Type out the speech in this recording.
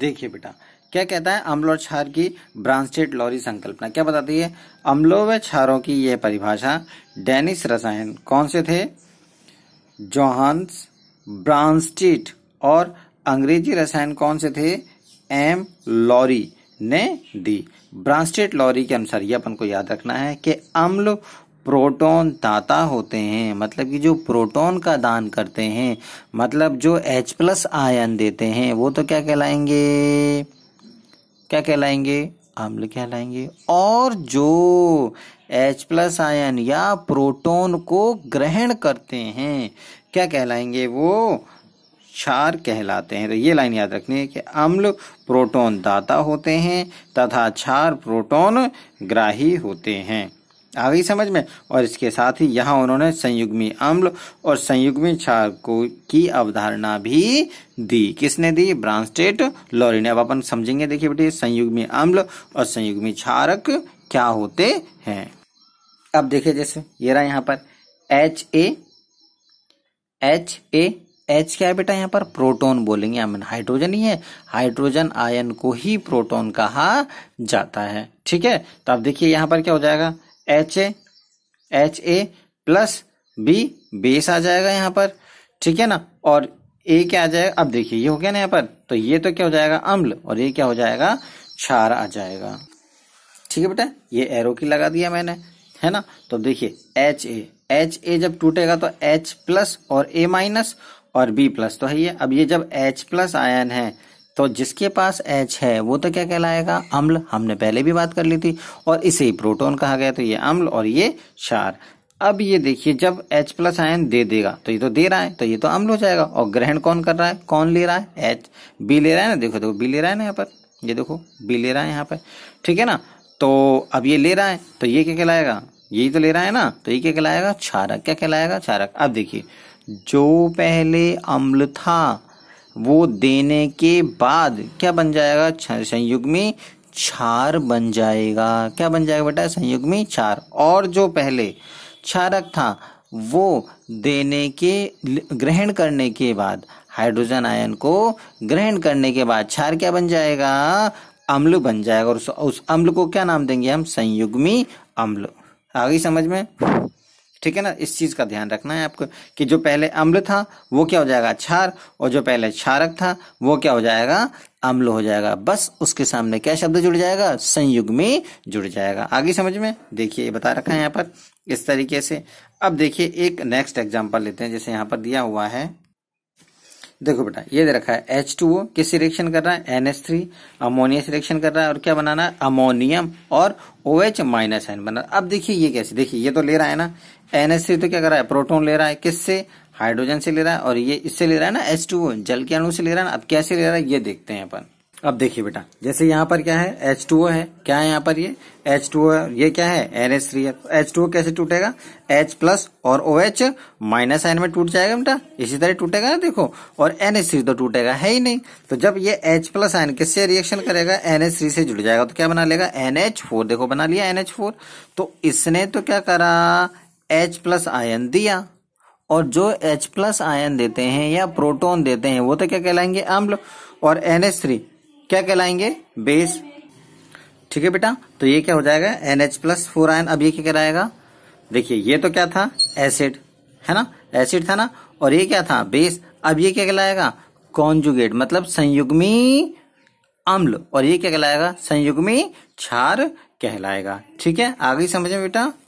देखिए बेटा क्या कहता है अम्ल और क्षार की ब्रांचेट लॉरी संकल्पना क्या बताती है अम्लों व क्षारों की यह परिभाषा डेनिस रसायन कौन से थे जोहान्स ब्रांस्टिट और अंग्रेजी रसायन कौन से थे एम लॉरी ने दी ब्रांस्टेट लॉरी के अनुसार यह अपन को याद रखना है कि अम्ल प्रोटॉन दाता होते हैं मतलब कि जो प्रोटॉन का दान करते हैं मतलब जो H प्लस आयन देते हैं वो तो क्या कहलाएंगे क्या कहलाएंगे अम्ल कहलाएंगे और जो H प्लस आयन या प्रोटॉन को ग्रहण करते हैं क्या कहलाएंगे वो क्षार कहलाते हैं तो ये लाइन याद रखनी है कि अम्ल प्रोटॉन दाता होते हैं तथा क्षार प्रोटॉन ग्राही होते हैं आ गई समझ में और इसके साथ ही यहाँ उन्होंने संयुग्मी अम्ल और संयुग्मी क्षार को की अवधारणा भी दी किसने दी ब्रांस्टेट लॉरी ने अब अपन समझेंगे देखिए बेटे संयुग्मी अम्ल और संयुग्मी क्षारक क्या होते हैं अब देखिए जैसे ये रहा यहाँ पर H A H A H क्या है बेटा यहाँ पर प्रोटोन बोलेंगे हम हाइड्रोजन ही है हाइड्रोजन आयन को ही प्रोटोन कहा जाता है ठीक है तो अब देखिए यहाँ पर क्या हो जाएगा H A H A plus B base आ जाएगा यहाँ पर ठीक है ना और ए क्या आ जाएगा अब देखिए ये हो गया ना यहाँ पर तो ये तो क्या हो जाएगा अम्ल और ये क्या हो जाएगा क्षार आ जाएगा ठीक है बेटा ये एरो की लगा दिया मैंने है ना तो देखिए एच ए एच ए जब टूटेगा तो एच प्लस और ए माइनस और बी प्लस तो है ये अब ये जब एच प्लस आयन है तो जिसके पास एच है वो तो क्या कहलाएगा अम्ल हमने पहले भी बात कर ली थी और इसे ही प्रोटोन कहा गया तो ये अम्ल और ये क्षार अब ये देखिए जब H प्लस आयन दे देगा तो ये तो दे रहा है तो ये तो अम्ल हो जाएगा और ग्रहण कौन कर रहा है कौन ले रहा है H B ले रहा है ना देखो देखो B ले रहा है ना यहाँ पर ये देखो B ले रहा है यहाँ पर ठीक है ना तो अब ये ले रहा है तो ये क्या कहलाएगा यही तो ले रहा है ना तो ये क्या कहलाएगा क्षारक क्या कहलाएगा क्षारक अब देखिए जो पहले अम्ल था वो देने के बाद क्या बन जाएगा संयुग में क्षार बन जाएगा क्या बन जाएगा बेटा संयुग में क्षार और जो पहले क्षारक था वो देने के ग्रहण करने के बाद हाइड्रोजन आयन को ग्रहण करने के बाद क्षार क्या बन जाएगा अम्ल बन जाएगा और उस, उस अम्ल को क्या नाम देंगे हम संयुग्मी अम्ल आ गई समझ में ठीक है ना इस चीज का ध्यान रखना है आपको कि जो पहले अम्ल था वो क्या हो जाएगा क्षार और जो पहले क्षारक था वो क्या हो जाएगा अम्ल हो जाएगा बस उसके सामने क्या शब्द जुड़ जाएगा संयुग में जुड़ जाएगा आगे समझ में देखिए ये बता रखा है यहाँ पर इस तरीके से अब देखिए एक नेक्स्ट एग्जाम्पल लेते हैं जैसे यहाँ पर दिया हुआ है देखो बेटा ये दे रखा है एच टू ओ किस रिएक्शन कर रहा है एन थ्री अमोनिया से रिएक्शन कर रहा है और क्या बनाना है अमोनियम और ओ एच माइनस एन बना अब देखिए ये कैसे देखिए ये तो ले रहा है ना एन थ्री तो क्या कर रहा है प्रोटोन ले रहा है किससे हाइड्रोजन से ले रहा है और ये इससे ले रहा है ना एच टू ओ जल के अणु से ले रहा है ना अब कैसे ले रहा है ये देखते हैं अपन अब देखिए बेटा जैसे यहाँ पर क्या है एच टू ओ है क्या है यहाँ पर ये एच टू ओ ये क्या है एन एच थ्री है एच टू ओ कैसे टूटेगा एच प्लस और ओ एच माइनस आयन में टूट जाएगा बेटा इसी तरह टूटेगा ना देखो और एन एच थ्री तो टूटेगा है ही नहीं तो जब ये एच प्लस आयन किससे रिएक्शन करेगा एन एच थ्री से जुड़ जाएगा तो क्या बना लेगा एन एच फोर देखो बना लिया एन एच फोर तो इसने तो क्या करा एच प्लस आयन दिया और जो H प्लस आयन देते हैं या प्रोटोन देते हैं वो तो क्या कहलाएंगे अम्ल और NH3 क्या कहलाएंगे बेस ठीक है बेटा तो ये क्या हो जाएगा एनएच प्लस फोर आयन अब ये क्या कहलाएगा देखिए ये तो क्या था एसिड है ना एसिड था ना और ये क्या था बेस अब ये क्या कहलाएगा कॉन्जुगेट मतलब संयुग्मी अम्ल और ये क्या कहलाएगा संयुग्मी क्षार कहलाएगा ठीक है आगे समझ में बेटा